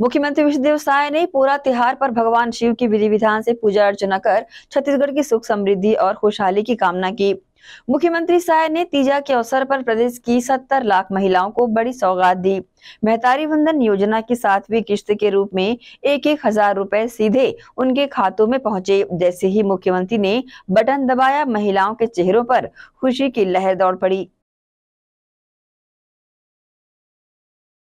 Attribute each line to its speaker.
Speaker 1: मुख्यमंत्री विष्णुदेव साय ने पूरा तिहार पर भगवान शिव की विधि विधान से पूजा अर्चना कर छत्तीसगढ़ की सुख समृद्धि और खुशहाली की कामना की मुख्यमंत्री साय ने तीजा के अवसर पर प्रदेश की 70 लाख महिलाओं को बड़ी सौगात दी महतारी बंधन योजना की सातवीं किश्त के रूप में एक एक हजार रुपए सीधे उनके खातों में पहुंचे जैसे ही मुख्यमंत्री ने बटन दबाया महिलाओं के चेहरों पर खुशी की लहर दौड़ पड़ी